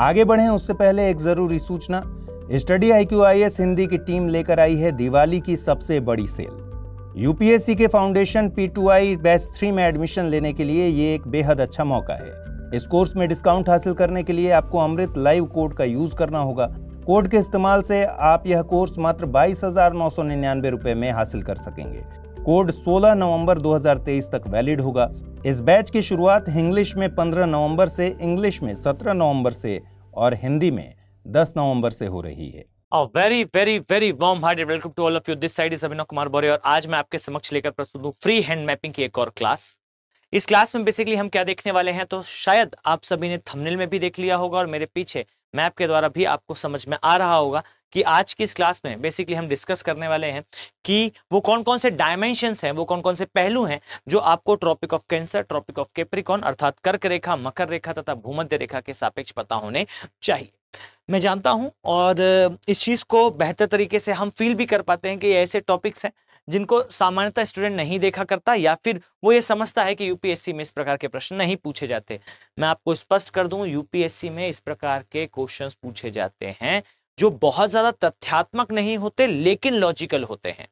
आगे बढ़ें उससे पहले एक ज़रूरी सूचना study I Q I S Hindi की टीम लेकर आई है दिवाली की सबसे बड़ी सेल यूपीएससी के foundation P two I batch three में एडमिशन लेने के लिए ये एक बेहद अच्छा मौका है इस कोर्स में डिस्काउंट हासिल करने के लिए आपको अमृत लाइव कोड का यूज करना होगा कोड के इस्तेमाल से आप यह कोर्स मात्र बाईस हजार नौ सौ निन्यानवे रुपये में हासिल कर सकेंगे कोड 16 नवंबर 2023 तक वैलिड होगा इस बैच की शुरुआत इंग्लिश में 15 नवंबर से इंग्लिश में 17 नवंबर से और हिंदी में 10 नवंबर से हो रही है और very very very warm hearted welcome to all of you this side is Abhinav Kumar Bohre और आज मैं आपके समक्ष लेकर प्रस्तुत हूँ फ्री हैंड मैपिंग की एक और क्लास इस क्लास में बेसिकली हम क्या देखने वाले हैं तो शायद आप सभी ने थंबनेल में भी देख लिया होगा और मेरे पीछे मैप के द्वारा भी आपको समझ में आ रहा होगा कि आज की इस क्लास में बेसिकली हम डिस्कस करने वाले हैं कि वो कौन कौन से डायमेंशन हैं वो कौन कौन से पहलू हैं जो आपको tropic of cancer tropic of capricorn अर्थात कर्क रेखा मकर रेखा तथा भूमध्य रेखा के सापेक्ष पता होने चाहिए मैं जानता हूं और इस चीज को बेहतर तरीके से हम फील भी कर पाते हैं कि ऐसे टॉपिक्स हैं जिनको सामान्यतः स्टूडेंट नहीं देखा करता या फिर वो ये समझता है कि यूपीएससी में इस प्रकार के प्रश्न नहीं पूछे जाते मैं आपको स्पष्ट कर दूं यूपीएससी में इस प्रकार के क्वेश्चंस पूछे जाते हैं जो बहुत ज्यादा तथ्यात्मक नहीं होते लेकिन लॉजिकल होते हैं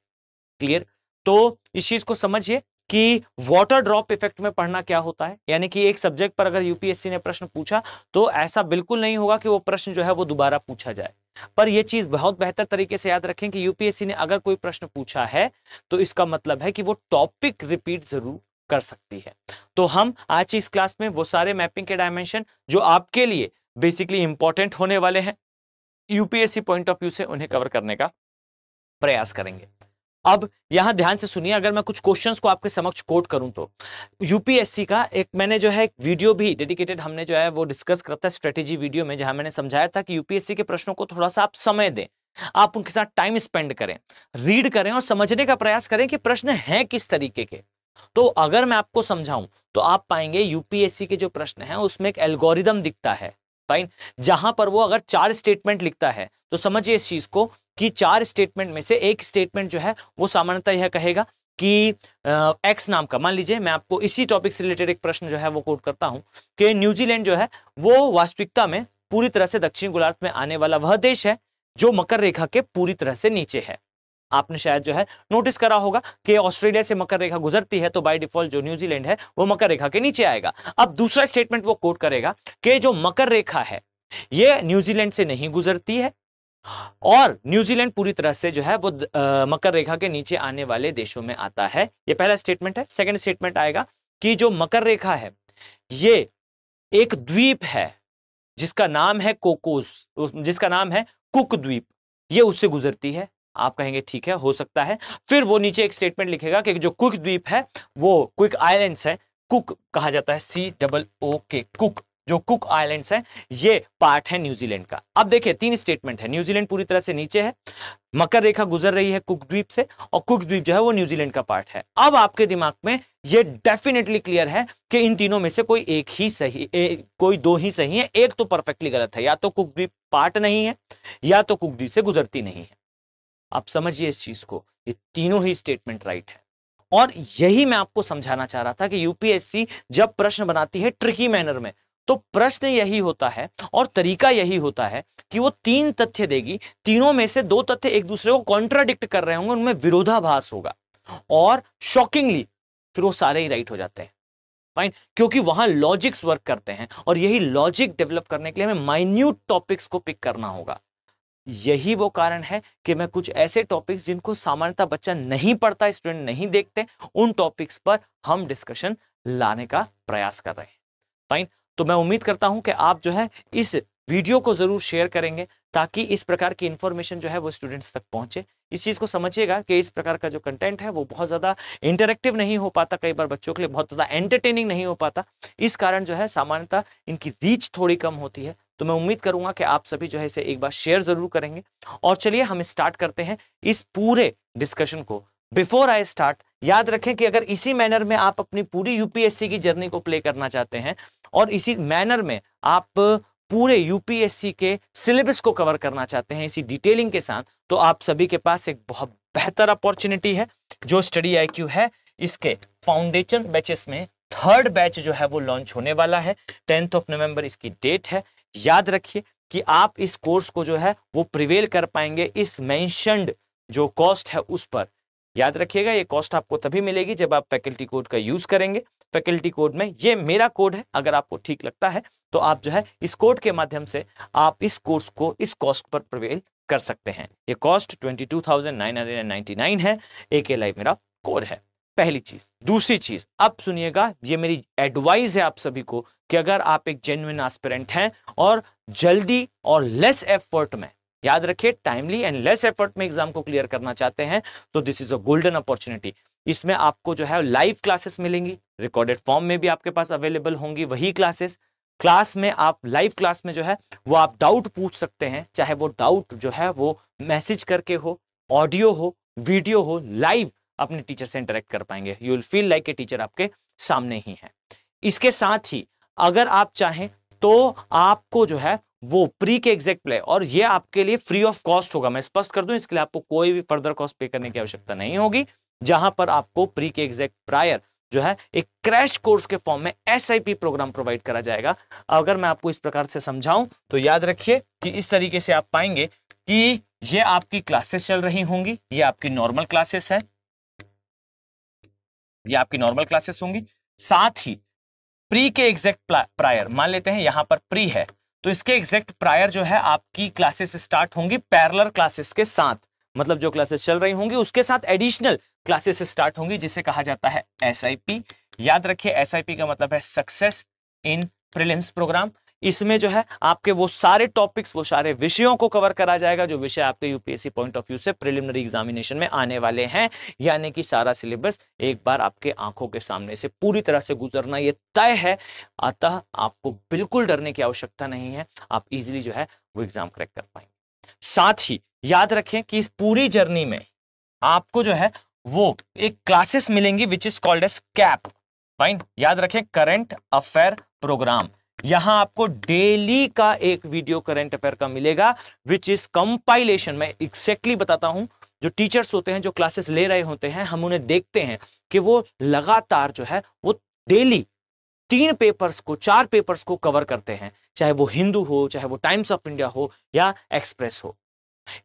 क्लियर तो इस चीज को समझिए कि वाटर ड्रॉप इफेक्ट में पढ़ना क्या होता है यानी कि एक सब्जेक्ट पर अगर यूपीएससी ने प्रश्न पूछा तो ऐसा बिल्कुल नहीं होगा कि वो प्रश्न जो है वो दोबारा पूछा जाए पर यह चीज बहुत बेहतर तरीके से याद रखें कि यूपीएससी ने अगर कोई प्रश्न पूछा है तो इसका मतलब है कि वो टॉपिक रिपीट जरूर कर सकती है तो हम आज इस क्लास में वो सारे मैपिंग के डायमेंशन जो आपके लिए बेसिकली इंपॉर्टेंट होने वाले हैं यूपीएससी पॉइंट ऑफ व्यू से उन्हें कवर करने का प्रयास करेंगे अब यहां ध्यान से सुनिए अगर मैं कुछ क्वेश्चंस को आपके समक्ष कोट करूं तो यूपीएससी का एक मैंने जो है एक वीडियो भी डेडिकेटेड हमने जो है वो डिस्कस करता है स्ट्रेटेजी वीडियो में जहां मैंने समझाया था कि यूपीएससी के प्रश्नों को थोड़ा सा आप समय दें आप उनके साथ टाइम स्पेंड करें रीड करें और समझने का प्रयास करें कि प्रश्न है किस तरीके के तो अगर मैं आपको समझाऊं तो आप पाएंगे यूपीएससी के जो प्रश्न है उसमें एक एल्गोरिदम दिखता है जहां पर वो अगर चार स्टेटमेंट लिखता है तो समझिए इस चीज को कि चार स्टेटमेंट में से एक स्टेटमेंट जो है वो सामान्यतः यह कहेगा कि एक्स नाम का मान लीजिए मैं आपको इसी टॉपिक से रिलेटेड एक प्रश्न जो है वो कोट करता हूं कि न्यूजीलैंड जो है वो वास्तविकता में पूरी तरह से दक्षिण गोलार्थ में आने वाला वह देश है जो मकर रेखा के पूरी तरह से नीचे है आपने शायद जो है नोटिस करा होगा कि ऑस्ट्रेलिया से मकर रेखा गुजरती है तो बाय डिफॉल्ट जो न्यूजीलैंड है वो मकर रेखा के नीचे आएगा अब दूसरा स्टेटमेंट वो कोट करेगा कि जो मकर रेखा है ये न्यूजीलैंड से नहीं गुजरती है और न्यूजीलैंड पूरी तरह से जो है वो मकर रेखा के नीचे आने वाले देशों में आता है ये पहला स्टेटमेंट है सेकंड स्टेटमेंट आएगा कि जो मकर रेखा है ये एक द्वीप है जिसका नाम है कोकोस जिसका नाम है कुक द्वीप ये उससे गुजरती है आप कहेंगे ठीक है हो सकता है फिर वो नीचे एक स्टेटमेंट लिखेगा कि जो कुक द्वीप है वो क्विक आइलैंड्स है कुक कहा जाता है सी डबल ओ के कुक जो कुक आइलैंड्स हैं ये पार्ट है न्यूजीलैंड का अब देखिए तीन स्टेटमेंट है न्यूजीलैंड पूरी तरह से नीचे है मकर रेखा गुजर रही है कुक द्वीप से और कुक द्वीप जो है वो न्यूजीलैंड का पार्ट है अब आपके दिमाग में ये डेफिनेटली क्लियर है कि इन तीनों में से कोई एक ही सही ए, कोई दो ही सही है एक तो परफेक्टली गलत है या तो कुक द्वीप पार्ट नहीं है या तो कुक द्वीप से गुजरती नहीं है आप समझिए इस चीज को ये तीनों ही स्टेटमेंट राइट है और यही मैं आपको समझाना चाह रहा था कि यूपीएससी जब प्रश्न बनाती है ट्रिकी मैनर में तो प्रश्न यही होता है और तरीका यही होता है कि वो तीन तथ्य देगी तीनों में से दो तथ्य एक दूसरे को कॉन्ट्राडिक्ट कर रहे होंगे उनमें विरोधाभास होगा और शॉकिंगली फिर वो सारे ही राइट हो जाते हैं फाइन क्योंकि वहां लॉजिक्स वर्क करते हैं और यही लॉजिक डेवलप करने के लिए हमें माइन्यूट टॉपिक्स को पिक करना होगा यही वो कारण है कि मैं कुछ ऐसे टॉपिक्स जिनको सामान्यतः बच्चा नहीं पढ़ता स्टूडेंट नहीं देखते उन टॉपिक्स पर हम डिस्कशन लाने का प्रयास कर रहे हैं फाइन तो मैं उम्मीद करता हूं कि आप जो है इस वीडियो को जरूर शेयर करेंगे ताकि इस प्रकार की इन्फॉर्मेशन जो है वो स्टूडेंट्स तक पहुंचे इस चीज़ को समझिएगा कि इस प्रकार का जो कंटेंट है वो बहुत ज़्यादा इंटरेक्टिव नहीं हो पाता कई बार बच्चों के लिए बहुत ज़्यादा एंटरटेनिंग नहीं हो पाता इस कारण जो है सामान्यतः इनकी रीच थोड़ी कम होती है तो मैं उम्मीद करूंगा कि आप सभी जो है इसे एक बार शेयर जरूर करेंगे और चलिए हम स्टार्ट करते हैं इस पूरे डिस्कशन को बिफोर आई स्टार्ट याद रखें कि अगर इसी मैनर में आप अपनी पूरी यूपीएससी की जर्नी को प्ले करना चाहते हैं और इसी मैनर में आप पूरे यूपीएससी के सिलेबस को कवर करना चाहते हैं इसी डिटेलिंग के साथ तो आप सभी के पास एक बहुत बेहतर अपॉर्चुनिटी है जो स्टडी आई है इसके फाउंडेशन बैचेस में थर्ड बैच जो है वो लॉन्च होने वाला है टेंथ ऑफ नवंबर इसकी डेट है याद रखिए कि आप इस कोर्स को जो है वो प्रिवेल कर पाएंगे इस मैंशनड जो कॉस्ट है उस पर याद रखिएगा ये कॉस्ट आपको तभी मिलेगी जब आप फैकल्टी कोड का यूज करेंगे फैकल्टी कोड में ये मेरा कोड है अगर आपको ठीक लगता है तो आप जो है इस कोड के माध्यम से आप इस कोर्स को इस कॉस्ट पर प्रवेल कर सकते हैं ये कॉस्ट नाइन है एक लाइव मेरा कोड है पहली चीज दूसरी चीज अब सुनिएगा ये मेरी एडवाइस है आप सभी को कि अगर आप एक जेन्युन एस्पिरेंट हैं और जल्दी और लेस एफर्ट में याद रखिए टाइमली एंड लेस एफर्ट में एग्जाम को क्लियर करना चाहते हैं तो this is a golden opportunity इसमें आपको जो है लाइव क्लासेस मिलेंगी रिकॉर्डेड फॉर्म में भी आपके पास अवेलेबल होंगी वही क्लासेस क्लास में आप लाइव क्लास में जो है वो आप डाउट पूछ सकते हैं चाहे वो डाउट जो है वो मैसेज करके हो ऑडियो हो वीडियो हो लाइव अपने टीचर से इंटरेक्ट कर पाएंगे you will feel like a teacher आपके सामने ही है इसके साथ ही अगर आप चाहें तो आपको जो है वो प्री के एग्जैक्ट प्ले और ये आपके लिए फ्री ऑफ कॉस्ट होगा मैं स्पष्ट कर दूं इसके लिए आपको कोई भी फर्दर कॉस्ट पे करने की आवश्यकता नहीं होगी जहां पर आपको प्री के एग्जैक्ट प्रायर जो है एक क्रैश कोर्स के फॉर्म में एस प्रोग्राम प्रोवाइड करा जाएगा अगर मैं आपको इस प्रकार से समझाऊं तो याद रखिए कि इस तरीके से आप पाएंगे कि ये आपकी क्लासेस चल रही होंगी ये आपकी नॉर्मल क्लासेस है ये आपकी नॉर्मल क्लासेस होंगी साथ ही प्री के एग्जैक्ट प्रायर मान लेते हैं यहां पर प्री है तो इसके एग्जैक्ट प्रायर जो है आपकी क्लासेस स्टार्ट होंगी पैरलर क्लासेस के साथ मतलब जो क्लासेस चल रही होंगी उसके साथ एडिशनल क्लासेस स्टार्ट होंगी जिसे कहा जाता है एस याद रखिए एस का मतलब है सक्सेस इन प्रिलिम्स प्रोग्राम इसमें जो है आपके वो सारे टॉपिक्स वो सारे विषयों को कवर करा जाएगा जो विषय आपके यूपीएससी पॉइंट ऑफ व्यू से प्रिलिमिनरी एग्जामिनेशन में आने वाले हैं यानी कि सारा सिलेबस एक बार आपके आंखों के सामने से पूरी तरह से गुजरना ये तय है अतः आपको बिल्कुल डरने की आवश्यकता नहीं है आप इजिली जो है वो एग्जाम क्रैक कर पाएंगे साथ ही याद रखें कि इस पूरी जर्नी में आपको जो है वो एक क्लासेस मिलेंगी which is called as cap fine याद रखें करंट अफेयर प्रोग्राम यहां आपको डेली का एक वीडियो करंट अफेयर का मिलेगा विच इज कंपाइलेशन मैं एक्सैक्टली बताता हूं जो टीचर्स होते हैं जो क्लासेस ले रहे होते हैं हम उन्हें देखते हैं कि वो लगातार जो है वो डेली तीन पेपर्स को चार पेपर्स को कवर करते हैं चाहे वो हिंदू हो चाहे वो टाइम्स ऑफ इंडिया हो या एक्सप्रेस हो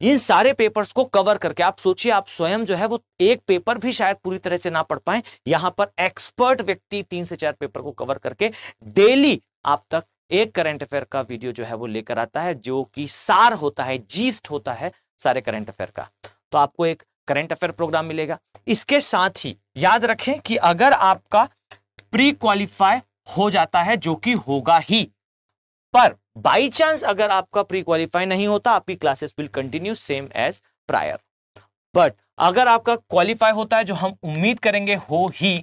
इन सारे पेपर्स को कवर करके आप सोचिए आप स्वयं जो है वो एक पेपर भी शायद पूरी तरह से ना पढ़ पाए यहां पर एक्सपर्ट व्यक्ति तीन से चार पेपर को कवर करके डेली आप तक एक करंट अफेयर का वीडियो जो है वो लेकर आता है जो कि सार होता है जीस्ट होता है सारे करंट अफेयर का तो आपको एक करंट अफेयर प्रोग्राम मिलेगा इसके साथ ही याद रखें कि अगर आपका प्री क्वालिफाई हो जाता है जो कि होगा ही पर बाई चांस अगर आपका प्री क्वालिफाई नहीं होता आपकी classes will continue same as prior but अगर आपका क्वालिफाई होता है जो हम उम्मीद करेंगे हो ही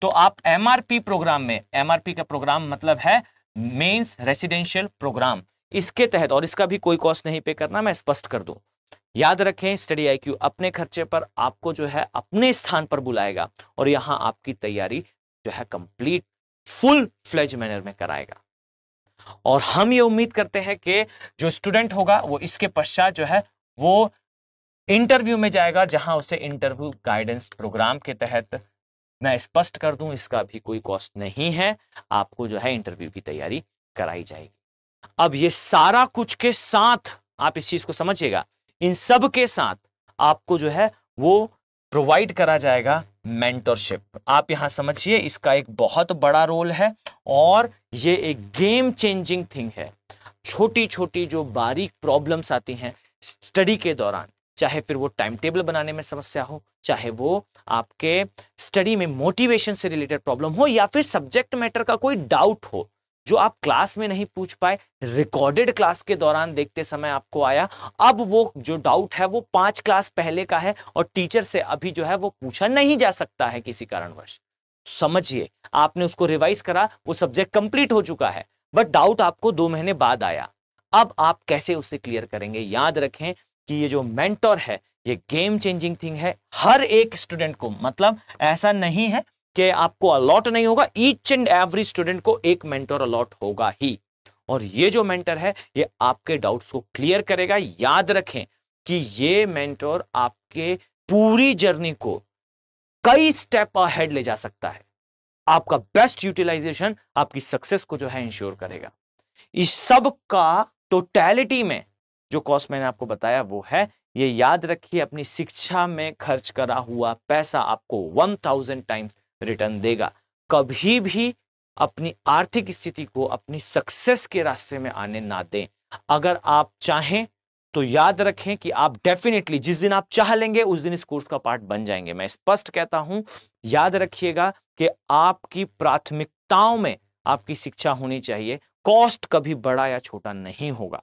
तो आप एमआरपी प्रोग्राम में एमआरपी का प्रोग्राम मतलब है मेंस रेसिडेंशियल प्रोग्राम इसके तहत और इसका भी कोई कॉस्ट नहीं पे करना मैं स्पष्ट कर दूं याद रखें स्टडी आई अपने खर्चे पर आपको जो है अपने स्थान पर बुलाएगा और यहां आपकी तैयारी जो है कंप्लीट फुल फ्लेज मैनर में कराएगा और हम ये उम्मीद करते हैं कि जो स्टूडेंट होगा वो इसके पश्चात जो है वो इंटरव्यू में जाएगा जहां उसे इंटरव्यू गाइडेंस प्रोग्राम के तहत मैं स्पष्ट कर दूं इसका भी कोई कॉस्ट नहीं है आपको जो है इंटरव्यू की तैयारी कराई जाएगी अब ये सारा कुछ के साथ आप इस चीज को समझिएगा इन सब के साथ आपको जो है वो प्रोवाइड करा जाएगा मेंटरशिप आप यहाँ समझिए इसका एक बहुत बड़ा रोल है और ये एक गेम चेंजिंग थिंग है छोटी छोटी जो बारीक प्रॉब्लम्स आती हैं स्टडी के दौरान चाहे फिर वो टाइम टेबल बनाने में समस्या हो चाहे वो आपके स्टडी में मोटिवेशन से रिलेटेड प्रॉब्लम हो या फिर सब्जेक्ट मैटर का कोई डाउट हो जो आप क्लास में नहीं पूछ पाए रिकॉर्डेड क्लास के दौरान देखते समय आपको आया अब वो जो डाउट है वो पांच क्लास पहले का है और टीचर से अभी जो है वो पूछा नहीं जा सकता है किसी कारणवश समझिए आपने उसको रिवाइज करा वो सब्जेक्ट कंप्लीट हो चुका है बट डाउट आपको दो महीने बाद आया अब आप कैसे उसे क्लियर करेंगे याद रखें कि ये जो मेंटोर है ये गेम चेंजिंग थिंग है हर एक स्टूडेंट को मतलब ऐसा नहीं है कि आपको अलॉट नहीं होगा ईच एंड एवरी स्टूडेंट को एक मेंटोर अलॉट होगा ही और ये जो मेंटर है ये आपके डाउट्स को क्लियर करेगा याद रखें कि ये मेंटोर आपके पूरी जर्नी को कई स्टेप अहेड ले जा सकता है आपका बेस्ट यूटिलाइजेशन आपकी सक्सेस को जो है इंश्योर करेगा इस सब का टोटैलिटी में जो कॉस्ट मैंने आपको बताया वो है ये याद रखिए अपनी शिक्षा में खर्च करा हुआ पैसा आपको वन थाउजेंड टाइम्स रिटर्न देगा कभी भी अपनी आर्थिक स्थिति को अपनी सक्सेस के रास्ते में आने ना दें अगर आप चाहें तो याद रखें कि आप डेफिनेटली जिस दिन आप चाह लेंगे उस दिन इस कोर्स का पार्ट बन जाएंगे मैं स्पष्ट कहता हूं याद रखिएगा कि आपकी प्राथमिकताओं में आपकी शिक्षा होनी चाहिए कॉस्ट कभी बड़ा या छोटा नहीं होगा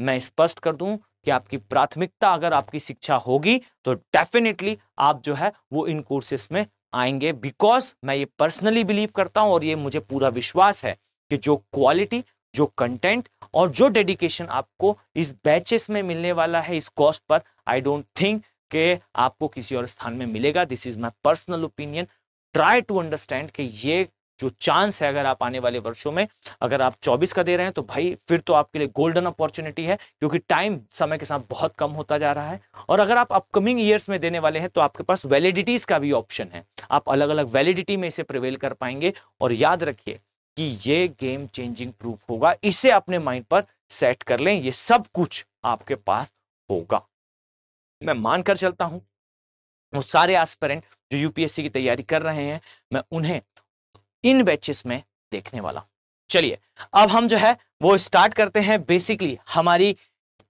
मैं स्पष्ट कर दूं कि आपकी प्राथमिकता अगर आपकी शिक्षा होगी तो डेफिनेटली आप जो है वो इन कोर्सेस में आएंगे बिकॉज मैं ये पर्सनली बिलीव करता हूं और ये मुझे पूरा विश्वास है कि जो क्वालिटी जो कंटेंट और जो डेडिकेशन आपको इस बैचेस में मिलने वाला है इस cost per I don't think के आपको किसी और स्थान में मिलेगा this is my personal opinion try to understand कि ये जो चांस है अगर आप आने वाले वर्षों में अगर आप चौबीस का दे रहे हैं तो भाई फिर तो आपके लिए गोल्डन अपॉर्चुनिटी है क्योंकि टाइम समय के साथ बहुत कम होता जा रहा है और अगर आप अपकमिंग ईयर्स में देने वाले हैं तो आपके पास वैलिडिटीज का भी ऑप्शन है आप अलग अलग वैलिडिटी में इसे प्रिवेल कर पाएंगे और याद रखिए कि ये गेम चेंजिंग प्रूफ होगा इसे अपने माइंड पर सेट कर लें ये सब कुछ आपके पास होगा मैं मानकर चलता हूं वो सारे एस्पेरेंट जो यूपीएससी की तैयारी कर रहे हैं मैं उन्हें इन बैचेस में देखने वाला चलिए अब हम जो है वो स्टार्ट करते हैं बेसिकली हमारी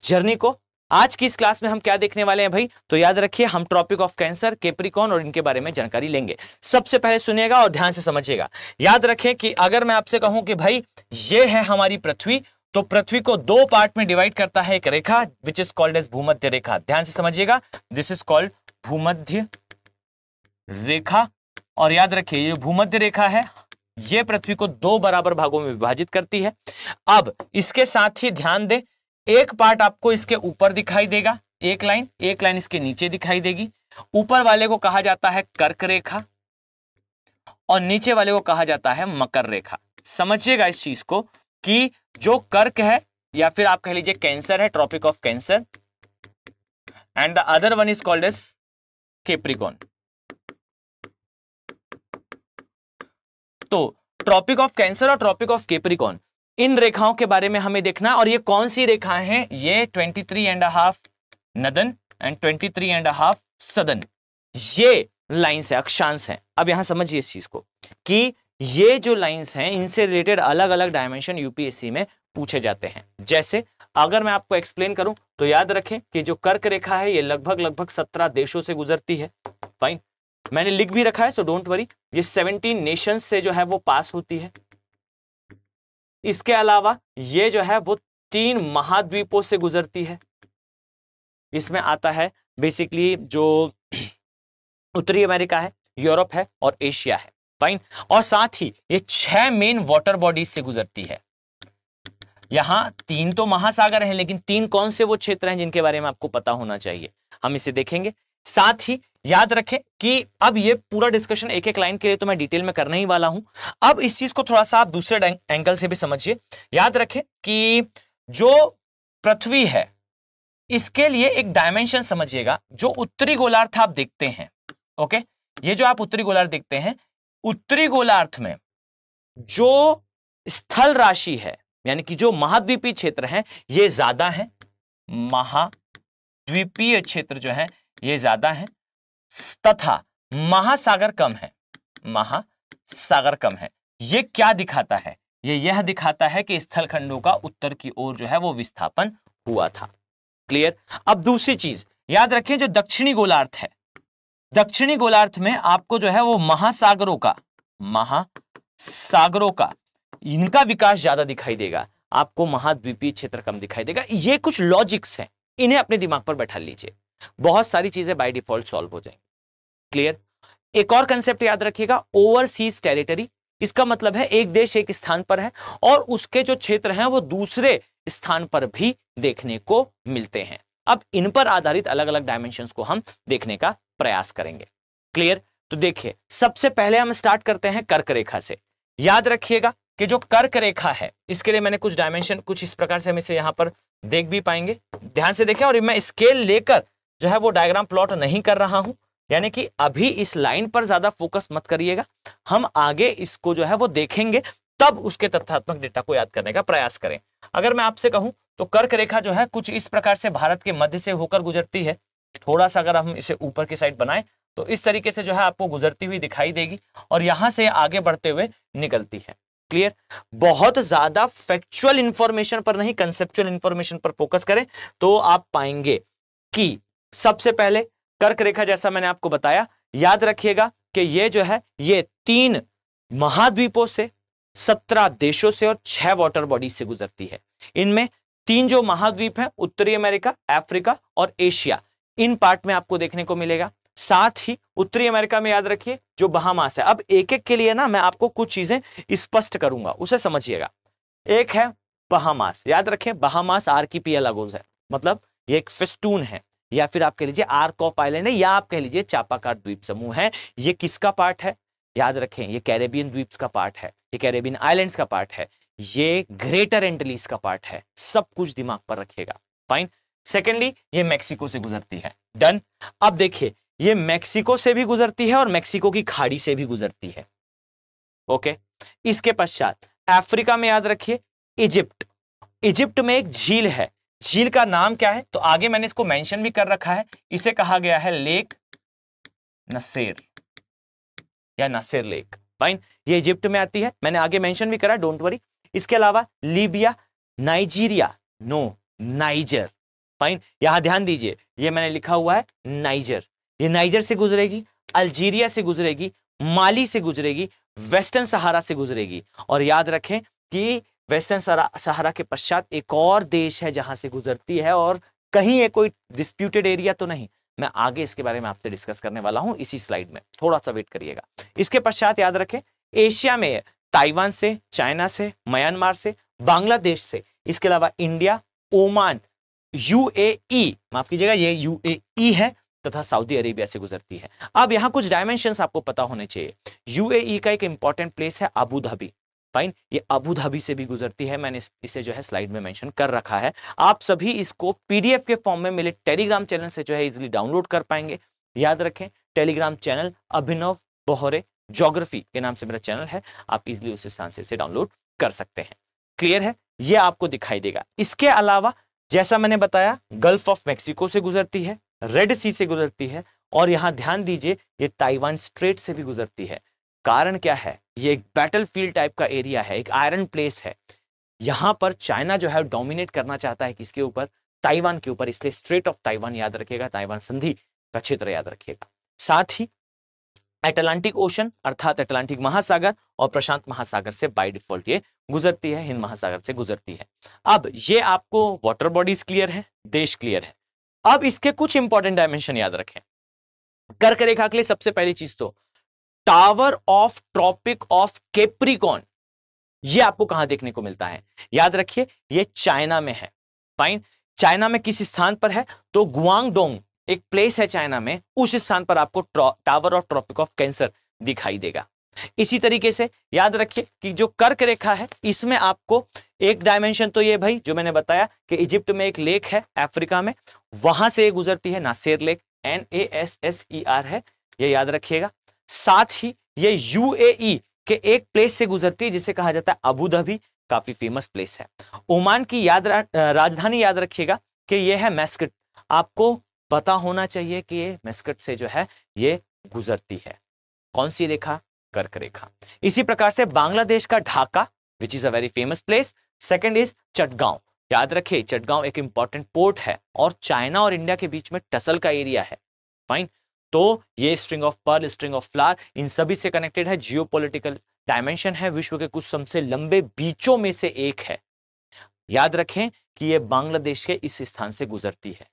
जर्नी को आज की इस क्लास में हम क्या देखने वाले हैं भाई तो याद रखिए हम ट्रॉपिक ऑफ कैंसर केप्रिकॉन और इनके बारे में जानकारी लेंगे सबसे पहले सुनिएगा और ध्यान से समझिएगा याद रखें कि अगर मैं आपसे कहूं कि भाई ये है हमारी पृथ्वी तो पृथ्वी को दो पार्ट में डिवाइड करता है एक रेखा विच इज कॉल्ड एज भूमध्य रेखा ध्यान से समझिएगा दिस इज कॉल्ड भूमध्य रेखा और याद रखिए ये भूमध्य रेखा है ये पृथ्वी को दो बराबर भागों में विभाजित करती है अब इसके साथ ही ध्यान दें एक पार्ट आपको इसके ऊपर दिखाई देगा एक लाइन एक लाइन इसके नीचे दिखाई देगी ऊपर वाले को कहा जाता है कर्क रेखा और नीचे वाले को कहा जाता है मकर रेखा समझिएगा इस चीज को कि जो कर्क है या फिर आप कह लीजिए कैंसर है tropic of cancer and the other one is called as capricorn तो ट्रॉपिक ऑफ कैंसर और ट्रॉपिक ऑफ केपरिकॉन इन रेखाओं के बारे में हमें देखना और ये कौन सी रेखाएं हैं ये twenty three and half northern and twenty three and half southern ये लाइंस है अक्षांश है अब यहां समझिए इस चीज को कि ये जो लाइंस हैं इनसे रिलेटेड अलग अलग डायमेंशन यूपीएससी में पूछे जाते हैं जैसे अगर मैं आपको एक्सप्लेन करूं तो याद रखें कि जो कर्क रेखा है ये लगभग लगभग सत्रह देशों से गुजरती है फाइन मैंने लिख भी रखा है सो डोंट वरी ये सेवनटीन नेशन से जो है वो पास होती है इसके अलावा ये जो है वो तीन महाद्वीपों से गुजरती है इसमें आता है बेसिकली जो उत्तरी अमेरिका है यूरोप है और एशिया है फाइन और साथ ही ये छह मेन वाटर बॉडीज से गुजरती है यहां तीन तो महासागर हैं लेकिन तीन कौन से वो क्षेत्र हैं जिनके बारे में आपको पता होना चाहिए हम इसे देखेंगे साथ ही याद रखें कि अब ये पूरा डिस्कशन एक एक लाइन के लिए तो मैं डिटेल में करने ही वाला हूं अब इस चीज को थोड़ा सा आप दूसरे एंगल से भी समझिए याद रखें कि जो पृथ्वी है इसके लिए एक डायमेंशन समझिएगा जो उत्तरी गोलार्थ आप देखते हैं ओके ये जो आप उत्तरी गोलार्थ देखते हैं उत्तरी गोलार्थ में जो स्थल राशि है यानी कि जो महाद्वीपीय क्षेत्र है ये ज्यादा है महाद्वीपीय क्षेत्र जो है ये ज्यादा है तथा महासागर कम है महासागर कम है ये क्या दिखाता है ये यह दिखाता है कि स्थल खंडों का उत्तर की ओर जो है वो विस्थापन हुआ था क्लियर अब दूसरी चीज याद रखें जो दक्षिणी गोलार्थ है दक्षिणी गोलार्थ में आपको जो है वो महासागरों का महासागरों का इनका विकास ज्यादा दिखाई देगा आपको महाद्वीपीय क्षेत्र कम दिखाई देगा ये कुछ लॉजिक्स हैं इन्हें अपने दिमाग पर बैठा लीजिए बहुत सारी चीजें बाय डिफॉल्ट सॉल्व हो जाएंगी क्लियर एक और कंसेप्ट याद रखिएगा ओवरसीज टेरिटरी इसका मतलब है एक देश एक स्थान पर है और उसके जो क्षेत्र हैं वो दूसरे स्थान पर भी देखने को मिलते हैं अब इन पर आधारित अलग अलग डायमेंशन को हम देखने का प्रयास करेंगे क्लियर तो देखिए सबसे पहले हम स्टार्ट करते हैं कर्क रेखा से याद रखिएगा कि जो कर्क रेखा है इसके लिए मैंने कुछ डायमेंशन कुछ इस प्रकार से हम इसे यहां पर देख भी पाएंगे ध्यान से देखें और मैं स्केल लेकर जो है वो डायग्राम प्लॉट नहीं कर रहा हूं यानी कि अभी इस लाइन पर ज्यादा फोकस मत करिएगा हम आगे इसको जो है वो देखेंगे तब उसके तथ्यात्मक डेटा को याद करने का प्रयास करें अगर मैं आपसे कहूं तो कर्क रेखा जो है कुछ इस प्रकार से भारत के मध्य से होकर गुजरती है थोड़ा सा अगर हम इसे ऊपर की साइड बनाएं तो इस तरीके से जो है आपको गुजरती हुई दिखाई देगी और यहां से आगे बढ़ते हुए निकलती है क्लियर बहुत ज्यादा फैक्चुअल इंफॉर्मेशन पर नहीं कंसेप्चुअल इंफॉर्मेशन पर फोकस करें तो आप पाएंगे कि सबसे पहले कर्क रेखा जैसा मैंने आपको बताया याद रखिएगा कि ये जो है ये तीन महाद्वीपों से सत्रह देशों से और छह वाटर बॉडी से गुजरती है इनमें तीन जो महाद्वीप हैं उत्तरी अमेरिका अफ्रीका और एशिया इन पार्ट में आपको देखने को मिलेगा साथ ही उत्तरी अमेरिका में याद रखिए जो बहामास है अब एक एक के लिए ना मैं आपको कुछ चीजें स्पष्ट करूंगा उसे समझिएगा एक है बहामास याद रखिए बहामास आर्किपियालागोस है मतलब ये एक फिस्टून है या फिर आप कह लीजिए आर्क ऑफ आइलैंड है या आप कह लीजिए चापाकार द्वीप समूह है ये किसका पार्ट है याद रखें ये कैरेबियन द्वीप का पार्ट है ये कैरेबियन आइलैंड्स का पार्ट है ये ग्रेटर एंटलीस का पार्ट है सब कुछ दिमाग पर रखिएगा फाइन सेकेंडली ये मैक्सिको से गुजरती है डन अब देखिए ये मैक्सिको से भी गुजरती है और मैक्सिको की खाड़ी से भी गुजरती है ओके इसके पश्चात अफ्रीका में याद रखिए इजिप्ट इजिप्ट में एक झील है झील का नाम क्या है तो आगे मैंने इसको मेंशन भी कर रखा है इसे कहा गया है लेक नसेर या नसेर लेक फाइन ये इजिप्ट में आती है मैंने आगे मेंशन भी करा डोंट वरी इसके अलावा Libya Nigeria no Niger fine यहां ध्यान दीजिए ये मैंने लिखा हुआ है नाइजर ये नाइजर से गुजरेगी अल्जीरिया से गुजरेगी माली से गुजरेगी वेस्टर्न सहारा से गुजरेगी और याद रखें कि वेस्टर्न सहारा के पश्चात एक और देश है जहां से गुजरती है और कहीं ये कोई डिस्प्यूटेड एरिया तो नहीं मैं आगे इसके बारे में आपसे डिस्कस करने वाला हूं इसी स्लाइड में थोड़ा सा वेट करिएगा इसके पश्चात याद रखें एशिया में ताइवान से चाइना से म्यांमार से बांग्लादेश से इसके अलावा इंडिया ओमान यूएई माफ कीजिएगा ये यूएई है तथा सऊदी अरेबिया से गुजरती है अब यहाँ कुछ डायमेंशन आपको पता होने चाहिए यूएई का एक इंपॉर्टेंट प्लेस है अबू धाबी फाइन ये अबू धाबी से भी गुजरती है मैंने इसे जो है स्लाइड में मेंशन कर रखा है आप सभी इसको पीडीएफ के फॉर्म में मेरे टेलीग्राम चैनल से जो है इजिली डाउनलोड कर पाएंगे याद रखें telegram channel Abhinav Bohre geography के नाम से मेरा चैनल है आप इजिली उस स्थान से इसे डाउनलोड कर सकते हैं क्लियर है ये आपको दिखाई देगा इसके अलावा जैसा मैंने बताया गल्फ ऑफ मेक्सिको से गुजरती है रेड सी से गुजरती है और यहां ध्यान दीजिए ये ताइवान स्ट्रेट से भी गुजरती है कारण क्या है ये एक बैटल फील्ड टाइप का एरिया है एक आयरन प्लेस है यहां पर चाइना जो है डोमिनेट करना चाहता है किसके ऊपर ताइवान के ऊपर इसलिए स्ट्रेट ऑफ ताइवान याद रखेगा ताइवान संधि का क्षेत्र याद रखेगा साथ ही अटलांटिक ओशन अर्थात अटलांटिक महासागर और प्रशांत महासागर से बाय डिफॉल्ट ये गुजरती है हिंद महासागर से गुजरती है अब ये आपको वाटर बॉडीज क्लियर है देश क्लियर है अब इसके कुछ इंपॉर्टेंट डायमेंशन याद रखें कर्क रेखा के लिए सबसे पहली चीज तो tower of tropic of capricorn ये आपको कहां देखने को मिलता है याद रखिए ये चाइना में है फाइन चाइना में किस स्थान पर है तो गुआंगडोंग एक प्लेस है चाइना में उस स्थान पर आपको tower of tropic of cancer दिखाई देगा इसी तरीके से याद रखिए कि जो कर्क रेखा है इसमें आपको एक डायमेंशन तो ये भाई जो मैंने बताया कि इजिप्ट में एक लेक है अफ्रीका में वहां से गुजरती है Nasser lake N A S S E R है ये याद रखिएगा साथ ही ये यूएई e के एक प्लेस से गुजरती है जिसे कहा जाता है अबू धाबी काफी फेमस प्लेस है ओमान की याद राजधानी याद रखिएगा कि ये है मैस्कट आपको पता होना चाहिए कि ये मैस्कट से जो है ये गुजरती है कौन सी रेखा कर्क रेखा इसी प्रकार से बांग्लादेश का Dhaka which is a very famous place second is Chittagong याद रखिए चटगांव एक इंपॉर्टेंट पोर्ट है और चाइना और इंडिया के बीच में टसल का एरिया है फाइन तो ये string of pearl string of flower इन सभी से कनेक्टेड है जियो डायमेंशन है विश्व के कुछ सबसे लंबे बीचों में से एक है याद रखें कि यह बांग्लादेश के इस स्थान से गुजरती है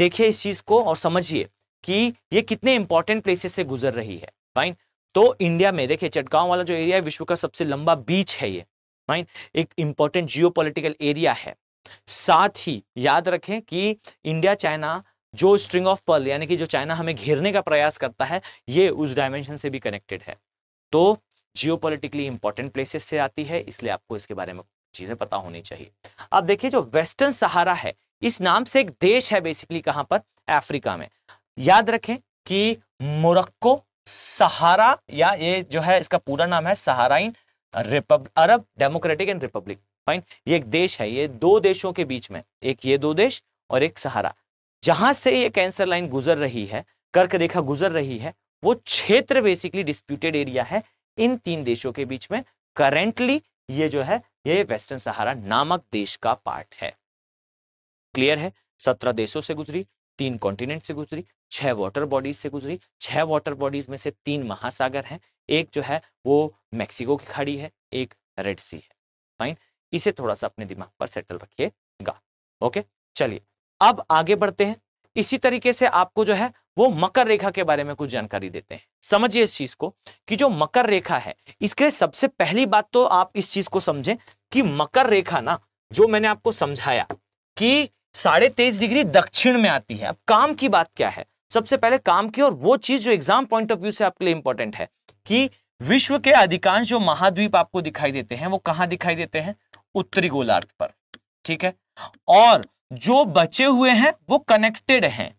देखिए इस चीज को और समझिए कि यह कितने इंपॉर्टेंट प्लेसेस से गुजर रही है फाइन तो इंडिया में देखिए चटगांव वाला जो एरिया है विश्व का सबसे लंबा बीच है ये फाइन एक इंपॉर्टेंट जियो एरिया है साथ ही याद रखें कि इंडिया चाइना जो स्ट्रिंग ऑफ पर्ल यानी कि जो चाइना हमें घेरने का प्रयास करता है ये उस डायमेंशन से भी कनेक्टेड है तो जियो पोलिटिकली इंपॉर्टेंट प्लेसेस से आती है इसलिए आपको इसके बारे में चीज़ें पता होनी चाहिए अब देखिए जो वेस्टर्न सहारा है इस नाम से एक देश है बेसिकली कहां पर अफ्रीका में याद रखें कि मोरक्को सहारा या ये जो है इसका पूरा नाम है Saharan republic Arab democratic and republic fine ये एक देश है ये दो देशों के बीच में एक ये दो देश और एक सहारा जहां से ये कैंसर लाइन गुजर रही है कर्क रेखा गुजर रही है वो क्षेत्र बेसिकली डिस्प्यूटेड एरिया है इन तीन देशों के बीच में करेंटली ये जो है ये वेस्टर्न सहारा नामक देश का पार्ट है क्लियर है सत्रह देशों से गुजरी तीन कॉन्टिनेंट से गुजरी छह वाटर बॉडीज से गुजरी छह वाटर बॉडीज में से तीन महासागर हैं एक जो है वो मेक्सिको की खाड़ी है एक रेड सी है फाइन इसे थोड़ा सा अपने दिमाग पर सेटल रखिएगा ओके चलिए अब आगे बढ़ते हैं इसी तरीके से आपको जो है वो मकर रेखा के बारे में कुछ जानकारी देते हैं समझिए इस चीज को कि जो मकर रेखा है इसके लिए सबसे पहली बात तो आप इस चीज को समझें कि मकर रेखा ना जो मैंने आपको समझाया कि साढ़े तेईस डिग्री दक्षिण में आती है अब काम की बात क्या है सबसे पहले काम की और वो चीज जो एग्जाम पॉइंट ऑफ व्यू से आपके लिए इंपॉर्टेंट है कि विश्व के अधिकांश जो महाद्वीप आपको दिखाई देते हैं वो कहां दिखाई देते हैं उत्तरी गोलार्ध पर ठीक है और जो बचे हुए हैं वो कनेक्टेड हैं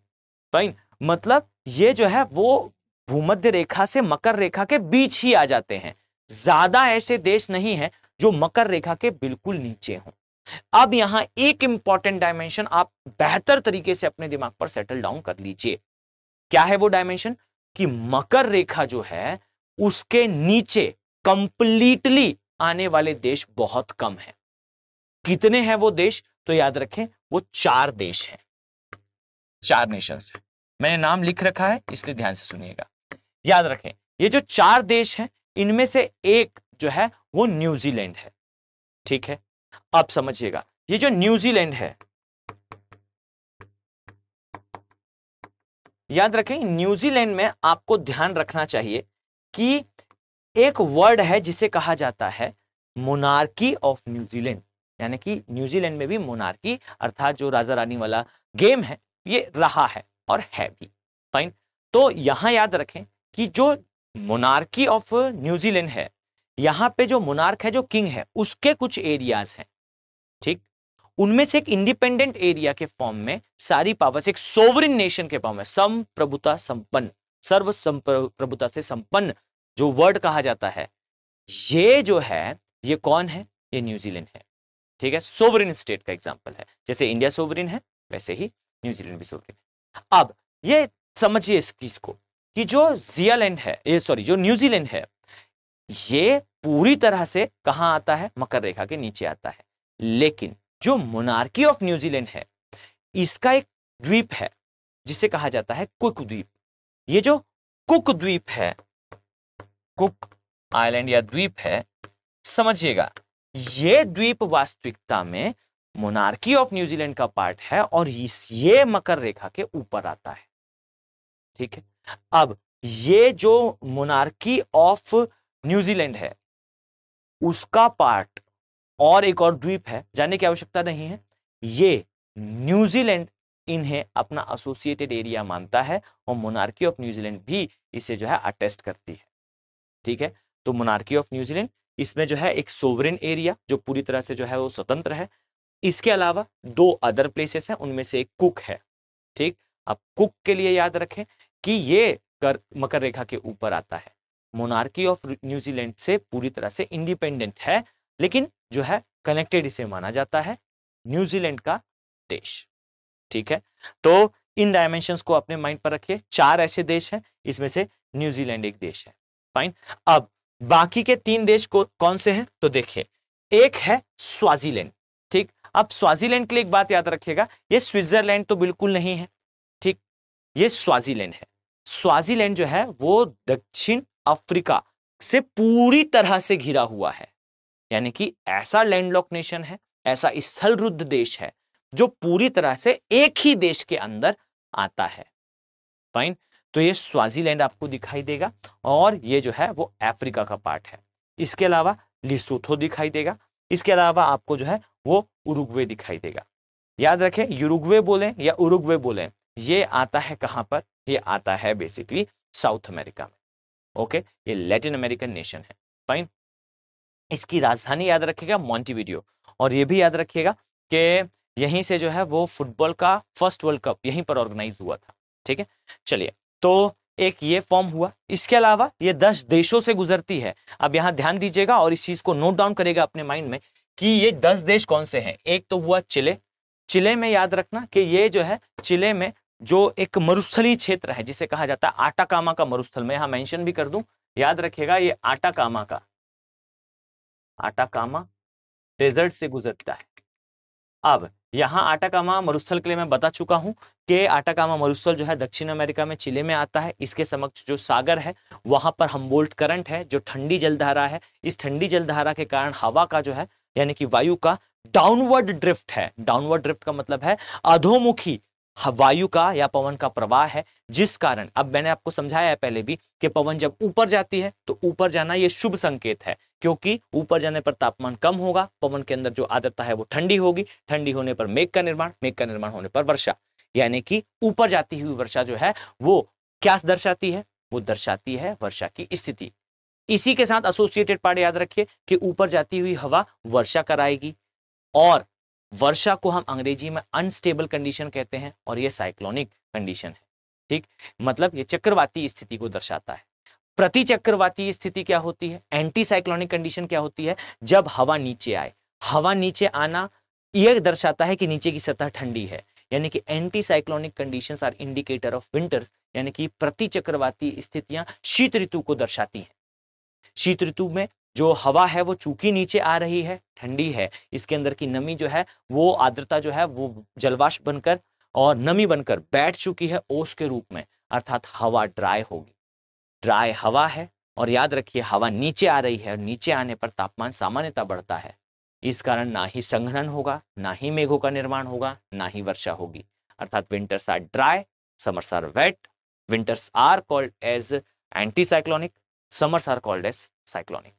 फाइन मतलब ये जो है वो भूमध्य रेखा से मकर रेखा के बीच ही आ जाते हैं ज्यादा ऐसे देश नहीं है जो मकर रेखा के बिल्कुल नीचे हों अब यहां एक इंपॉर्टेंट डायमेंशन आप बेहतर तरीके से अपने दिमाग पर सेटल डाउन कर लीजिए क्या है वो डायमेंशन कि मकर रेखा जो है उसके नीचे कंप्लीटली आने वाले देश बहुत कम है कितने हैं वो देश तो याद रखें वो चार देश हैं चार नेशंस हैं मैंने नाम लिख रखा है इसलिए ध्यान से सुनिएगा याद रखें ये जो चार देश हैं इनमें से एक जो है वो न्यूजीलैंड है ठीक है आप समझिएगा ये जो न्यूजीलैंड है याद रखें न्यूजीलैंड में आपको ध्यान रखना चाहिए कि एक वर्ड है जिसे कहा जाता है मोनार्की ऑफ न्यूजीलैंड यानी कि न्यूजीलैंड में भी मोनार्की अर्थात जो राजा रानी वाला गेम है ये रहा है और है भी फाइन तो यहाँ याद रखें कि जो मोनार्की ऑफ न्यूजीलैंड है यहाँ पे जो मोनार्क है जो किंग है उसके कुछ एरियाज हैं ठीक उनमें से एक इंडिपेंडेंट एरिया के फॉर्म में सारी पावर्स एक सोवरिन नेशन के फॉर्म में संप्रभुता संपन्न सर्व संप्रभुता से संपन्न जो वर्ड कहा जाता है ये जो है ये कौन है ये न्यूजीलैंड है ठीक है सोवरिन स्टेट का एग्जाम्पल है जैसे इंडिया सोवरिन है वैसे ही न्यूजीलैंड भी सोवरिन है अब ये समझिए इस चीज को कि जो जियालैंड है ये सॉरी जो न्यूजीलैंड है ये पूरी तरह से कहाँ आता है मकर रेखा के नीचे आता है लेकिन जो मोनार्की ऑफ न्यूजीलैंड है इसका एक द्वीप है जिसे कहा जाता है कुक द्वीप ये जो कुक द्वीप है कुक आइलैंड या द्वीप है समझिएगा ये द्वीप वास्तविकता में मोनार्की ऑफ न्यूजीलैंड का पार्ट है और इस ये मकर रेखा के ऊपर आता है ठीक है अब ये जो मोनार्की ऑफ न्यूजीलैंड है उसका पार्ट और एक और द्वीप है जाने की आवश्यकता नहीं है ये न्यूजीलैंड इन्हें अपना एसोसिएटेड एरिया मानता है और मोनार्की ऑफ न्यूजीलैंड भी इसे जो है अटेस्ट करती है ठीक है तो मोनार्की ऑफ न्यूजीलैंड इसमें जो है एक सोवरेन एरिया जो पूरी तरह से जो है वो स्वतंत्र है इसके अलावा दो अदर प्लेसेस हैं उनमें से एक कुक है ठीक अब कुक के लिए याद रखें कि ये कर मकर रेखा के ऊपर आता है मोनार्की ऑफ न्यूजीलैंड से पूरी तरह से इंडिपेंडेंट है लेकिन जो है कनेक्टेड इसे माना जाता है न्यूजीलैंड का देश ठीक है तो इन डायमेंशन को अपने माइंड पर रखिए चार ऐसे देश हैं इसमें से न्यूजीलैंड एक देश है फाइन अब बाकी के तीन देश को कौन से हैं तो देखिए एक है स्वाजीलैंड ठीक अब स्वाजीलैंड के लिए एक बात याद रखिएगा ये स्विट्जरलैंड तो बिल्कुल नहीं है ठीक ये स्वाजीलैंड है स्वाजीलैंड जो है वो दक्षिण अफ्रीका से पूरी तरह से घिरा हुआ है यानी कि ऐसा लैंडलॉक नेशन है ऐसा स्थल रुद्ध देश है जो पूरी तरह से एक ही देश के अंदर आता है फाइन तो ये स्वाजीलैंड आपको दिखाई देगा और ये जो है वो अफ्रीका का पार्ट है इसके अलावा लिसोथो दिखाई देगा इसके अलावा आपको जो है वो उरुग्वे दिखाई देगा याद रखें यूरुग्वे बोलें या उरुग्वे बोलें ये आता है कहाँ पर ये आता है बेसिकली साउथ अमेरिका में ओके ये लैटिन अमेरिकन नेशन है फाइन इसकी राजधानी याद रखिएगा मॉन्टीविडियो और ये भी याद रखिएगा कि यहीं से जो है वो फुटबॉल का फर्स्ट वर्ल्ड कप यहीं पर ऑर्गेनाइज हुआ था ठीक है चलिए तो एक ये फॉर्म हुआ इसके अलावा ये दस देशों से गुजरती है अब यहां ध्यान दीजिएगा और इस चीज को नोट डाउन करेगा अपने माइंड में कि ये दस देश कौन से हैं एक तो हुआ चिले चिले में याद रखना कि ये जो है चिले में जो एक मरुस्थली क्षेत्र है जिसे कहा जाता है आटा कामा का मरुस्थल मैं यहां मेंशन भी कर दूं याद रखिएगा ये आटा कामा का आटा कामा डेजर्ट से गुजरता है अब यहाँ आटाकामा मरुस्थल के लिए मैं बता चुका हूँ कि आटाकामा मरुस्थल जो है दक्षिण अमेरिका में चिले में आता है इसके समक्ष जो सागर है वहां पर हम्बोल्ट करंट है जो ठंडी जलधारा है इस ठंडी जलधारा के कारण हवा का जो है यानी कि वायु का डाउनवर्ड ड्रिफ्ट है डाउनवर्ड ड्रिफ्ट का मतलब है अधोमुखी वायु का या पवन का प्रवाह है जिस कारण अब मैंने आपको समझाया है पहले भी कि पवन जब ऊपर जाती है तो ऊपर जाना ये शुभ संकेत है क्योंकि ऊपर जाने पर तापमान कम होगा पवन के अंदर जो आदरता है वो ठंडी होगी ठंडी होने पर मेघ का निर्माण मेघ का निर्माण होने पर वर्षा यानी कि ऊपर जाती हुई वर्षा जो है वो क्या दर्शाती है वो दर्शाती है वर्षा की स्थिति इसी के साथ एसोसिएटेड पार्ट याद रखिए कि ऊपर जाती हुई हवा वर्षा कराएगी और वर्षा को हम अंग्रेजी में अनस्टेबल कंडीशन कहते हैं और ये साइक्लोनिक कंडीशन है ठीक मतलब ये चक्रवाती स्थिति को दर्शाता है प्रति चक्रवाती स्थिति क्या होती है एंटी साइक्लोनिक कंडीशन क्या होती है जब हवा नीचे आए हवा नीचे आना यह दर्शाता है कि नीचे की सतह ठंडी है यानी कि anti cyclonic condition are indicator of winters यानी कि प्रति चक्रवाती स्थितियां शीत ऋतु को दर्शाती हैं शीत ऋतु में जो हवा है वो चूकी नीचे आ रही है ठंडी है इसके अंदर की नमी जो है वो आर्द्रता जो है वो जलवाश बनकर और नमी बनकर बैठ चुकी है ओस के रूप में अर्थात हवा ड्राई होगी ड्राई हवा है और याद रखिए हवा नीचे आ रही है और नीचे आने पर तापमान सामान्यता बढ़ता है इस कारण ना ही संघनन होगा ना ही मेघों का निर्माण होगा ना ही वर्षा होगी अर्थात winters are dry summers are wet winters are called as anti cyclonic summers are called as cyclonic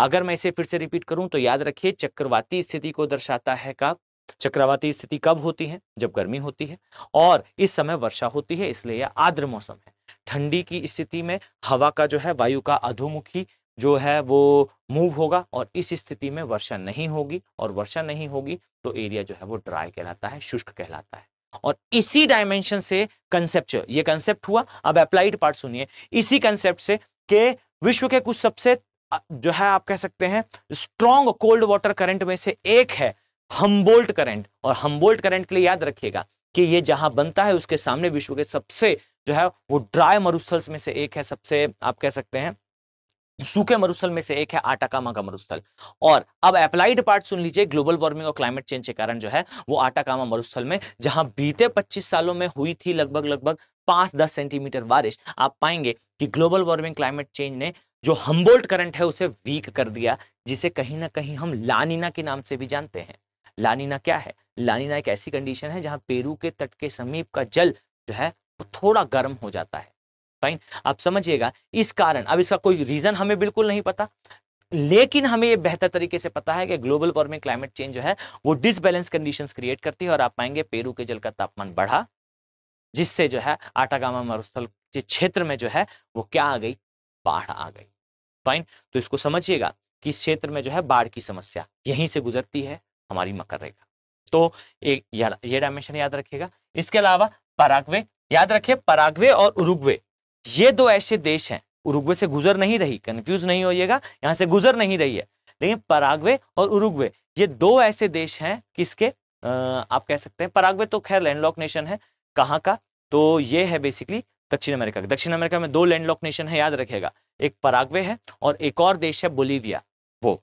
अगर मैं इसे फिर से रिपीट करूं तो याद रखिए चक्रवाती स्थिति को दर्शाता है कब चक्रवाती स्थिति कब होती है जब गर्मी होती है और इस समय वर्षा होती है इसलिए यह आर्द्र मौसम है ठंडी की स्थिति में हवा का जो है वायु का अधोमुखी जो है वो मूव होगा और इस स्थिति में वर्षा नहीं होगी और वर्षा नहीं होगी तो एरिया जो है वो ड्राई कहलाता है शुष्क कहलाता है और इसी डायमेंशन से कंसेप्ट ये कंसेप्ट हुआ अब अप्लाइड पार्ट सुनिए इसी कंसेप्ट से के विश्व के कुछ सबसे जो है आप कह सकते हैं स्ट्रॉन्ग कोल्ड वाटर करंट में से एक है हम्बोल्ट करंट और हम्बोल्ट करंट के लिए याद रखिएगा कि ये जहां बनता है उसके सामने विश्व के सबसे जो है वो ड्राई मरुस्थल में से एक है सबसे आप कह सकते हैं सूखे मरुस्थल में से एक है आटाकामा का मरुस्थल और अब अप्लाइड पार्ट सुन लीजिए ग्लोबल वार्मिंग और क्लाइमेट चेंज के कारण जो है वो आटाकामा मरुस्थल में जहां बीते 25 सालों में हुई थी लगभग लगभग पांच दस सेंटीमीटर बारिश आप पाएंगे कि ग्लोबल वार्मिंग क्लाइमेट चेंज ने जो हम्बोल्ट करंट है उसे वीक कर दिया जिसे कहीं ना कहीं हम लानिना के नाम से भी जानते हैं लानिना क्या है लानिना एक ऐसी कंडीशन है जहां पेरू के तट के समीप का जल जो है वो थोड़ा गर्म हो जाता है फाइन आप समझिएगा इस कारण अब इसका कोई रीजन हमें बिल्कुल नहीं पता लेकिन हमें ये बेहतर तरीके से पता है कि ग्लोबल वार्मिंग क्लाइमेट चेंज जो है वो डिसबैलेंस कंडीशंस क्रिएट करती है और आप पाएंगे पेरू के जल का तापमान बढ़ा जिससे जो है आटागामा मरुस्थल के क्षेत्र में जो है वो क्या आ गई बाढ़ आ गई फाइन तो इसको समझिएगा कि इस क्षेत्र में जो है बाढ़ की समस्या यहीं से गुजरती है हमारी मकर रेखा तो एक ये डायमेंशन याद रखिएगा इसके अलावा पराग्वे याद रखिए पराग्वे और उरुग्वे ये दो ऐसे देश हैं उरुग्वे से गुजर नहीं रही कंफ्यूज नहीं होइएगा यहाँ से गुजर नहीं रही है लेकिन पराग्वे और उरुग्वे ये दो ऐसे देश हैं किसके आप कह सकते हैं पराग्वे तो खैर लैंडलॉक नेशन है कहाँ का तो ये है बेसिकली दक्षिण अमेरिका दक्षिण अमेरिका में दो लैंडलॉक नेशन है याद रखेगा एक पराग्वे है और एक और देश है बोलीविया वो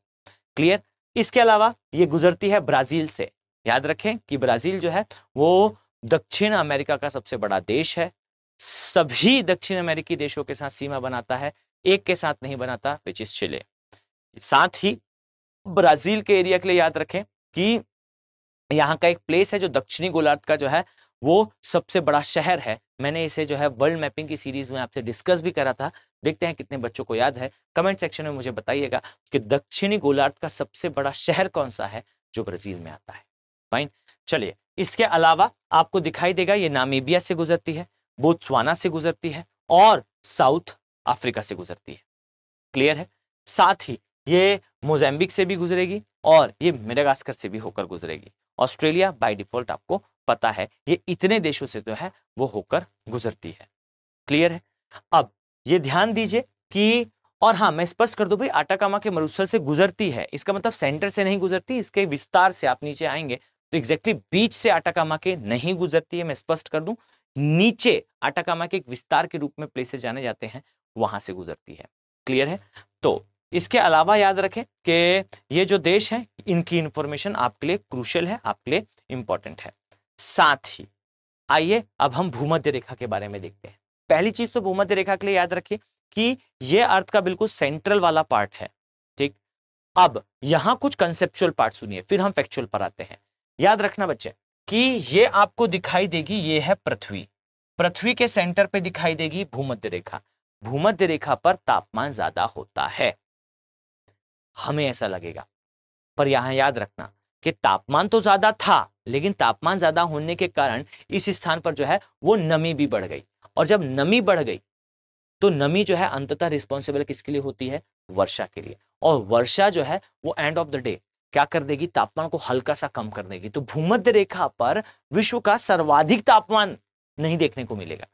क्लियर इसके अलावा ये गुजरती है ब्राजील से याद रखें कि ब्राजील जो है वो दक्षिण अमेरिका का सबसे बड़ा देश है सभी दक्षिण अमेरिकी देशों के साथ सीमा बनाता है एक के साथ नहीं बनाता विच इज चिले साथ ही ब्राजील के एरिया के लिए याद रखें कि यहाँ का एक प्लेस है जो दक्षिणी गोलार्ध का जो है वो सबसे बड़ा शहर है मैंने इसे जो है वर्ल्ड मैपिंग की सीरीज में आपसे डिस्कस भी करा था देखते हैं कितने बच्चों को याद है कमेंट सेक्शन में मुझे बताइएगा कि दक्षिणी गोलार्ध का सबसे बड़ा शहर कौन सा है जो ब्राजील में आता है फाइन चलिए इसके अलावा आपको दिखाई देगा ये नामीबिया से गुजरती है बोत्सवाना से गुजरती है और साउथ अफ्रीका से गुजरती है क्लियर है साथ ही ये मोजैम्बिक से भी गुजरेगी और ये मेडागास्कर से भी होकर गुजरेगी ऑस्ट्रेलिया बाय डिफॉल्ट आपको पता है ये इतने देशों से जो तो है वो होकर गुजरती है क्लियर है अब ये ध्यान दीजिए कि और हाँ मैं स्पष्ट कर दूं भाई आटाकामा के मरुस्थल से गुजरती है इसका मतलब सेंटर से नहीं गुजरती इसके विस्तार से आप नीचे आएंगे तो एग्जैक्टली बीच से आटाकामा के नहीं गुजरती है मैं स्पष्ट कर दूं नीचे आटाकामा के एक विस्तार के रूप में प्लेसेस जाने जाते हैं वहां से गुजरती है क्लियर है तो इसके अलावा याद रखें कि ये जो देश है इनकी इंफॉर्मेशन आपके लिए क्रूशल है आपके लिए इंपॉर्टेंट है साथ ही आइए अब हम भूमध्य रेखा के बारे में देखते हैं पहली चीज तो भूमध्य रेखा के लिए याद रखिए कि यह अर्थ का बिल्कुल सेंट्रल वाला पार्ट है ठीक अब यहां कुछ कंसेप्चुअल पार्ट सुनिए फिर हम फैक्चुअल पर आते हैं याद रखना बच्चे कि ये आपको दिखाई देगी ये है पृथ्वी पृथ्वी के सेंटर पे दिखाई देगी भूमध्य रेखा भूमध्य रेखा पर तापमान ज्यादा होता है हमें ऐसा लगेगा पर यहाँ याद रखना कि तापमान तो ज्यादा था लेकिन तापमान ज्यादा होने के कारण इस स्थान पर जो है वो नमी भी बढ़ गई और जब नमी बढ़ गई तो नमी जो है अंततः रिस्पॉन्सिबल किसके लिए होती है वर्षा के लिए और वर्षा जो है वो एंड ऑफ द डे क्या कर देगी तापमान को हल्का सा कम कर देगी तो भूमध्य रेखा पर विश्व का सर्वाधिक तापमान नहीं देखने को मिलेगा